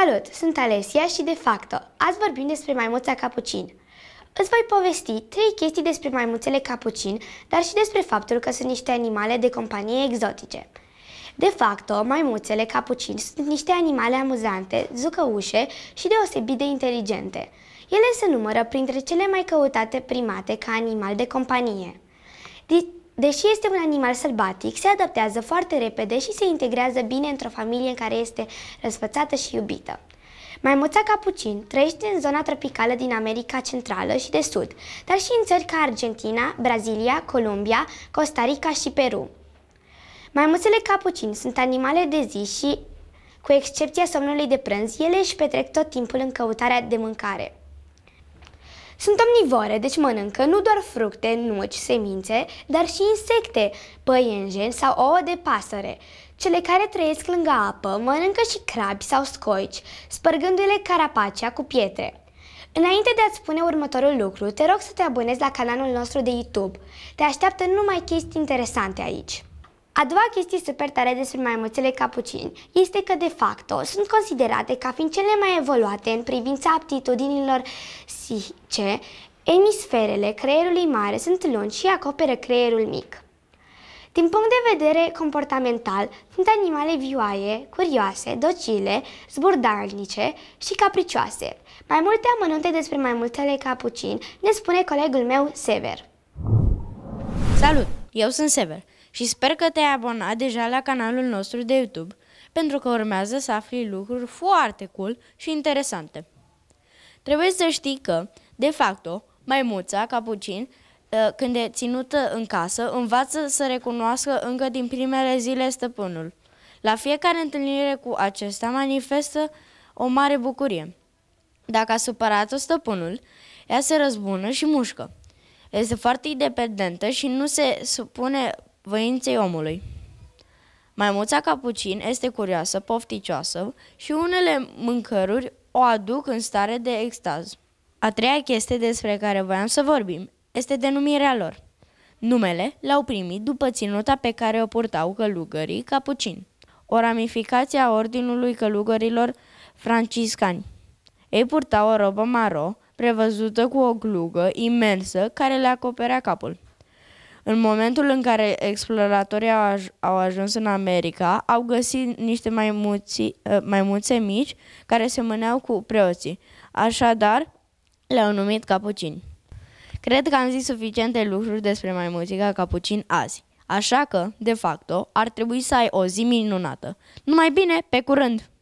Salut! Sunt Alesia și de facto, azi vorbim despre maimuța capucin. Îți voi povesti trei chestii despre maimuțele capucin, dar și despre faptul că sunt niște animale de companie exotice. De facto, maimuțele capucin sunt niște animale amuzante, zucăușe și deosebit de inteligente. Ele se numără printre cele mai căutate primate ca animal de companie. Deși este un animal sălbatic, se adaptează foarte repede și se integrează bine într-o familie în care este răsfățată și iubită. Maimuța capucin trăiește în zona tropicală din America Centrală și de Sud, dar și în țări ca Argentina, Brazilia, Columbia, Costa Rica și Peru. Maimuțele capucin sunt animale de zi și, cu excepția somnului de prânz, ele își petrec tot timpul în căutarea de mâncare. Sunt omnivore, deci mănâncă nu doar fructe, nuci, semințe, dar și insecte, păienjeni sau ouă de pasăre. Cele care trăiesc lângă apă mănâncă și crabi sau scoici, spărgându-le carapacea cu pietre. Înainte de a-ți spune următorul lucru, te rog să te abonezi la canalul nostru de YouTube. Te așteaptă numai chestii interesante aici. A doua chestie super tare despre maimuțele capucini este că, de facto, sunt considerate ca fiind cele mai evoluate în privința aptitudinilor psihice, emisferele creierului mare sunt lungi și acoperă creierul mic. Din punct de vedere comportamental, sunt animale vioaie, curioase, docile, zburdalnice și capricioase. Mai multe amănunte despre mai multele capucini ne spune colegul meu Sever. Salut, eu sunt Sever și sper că te-ai abonat deja la canalul nostru de YouTube, pentru că urmează să afli lucruri foarte cool și interesante. Trebuie să știi că, de facto, maimuța, capucin, ă, când e ținută în casă, învață să recunoască încă din primele zile stăpânul. La fiecare întâlnire cu acesta manifestă o mare bucurie. Dacă a supărat-o stăpânul, ea se răzbună și mușcă. Este foarte independentă și nu se supune voinței omului. Maimuța capucin este curioasă, pofticioasă și unele mâncăruri o aduc în stare de extaz. A treia chestie despre care voiam să vorbim este denumirea lor. Numele l-au primit după ținuta pe care o purtau călugării capucini, o ramificație a ordinului călugărilor franciscani. Ei purtau o robă maro, prevăzută cu o glugă imensă care le acoperea capul. În momentul în care exploratorii au, aj- au ajuns în America, au găsit niște uh, maimuțe mici care se mâneau cu preoții. Așadar, le-au numit capucini. Cred că am zis suficiente lucruri despre maimuții ca capucini azi. Așa că, de facto, ar trebui să ai o zi minunată. Numai bine, pe curând!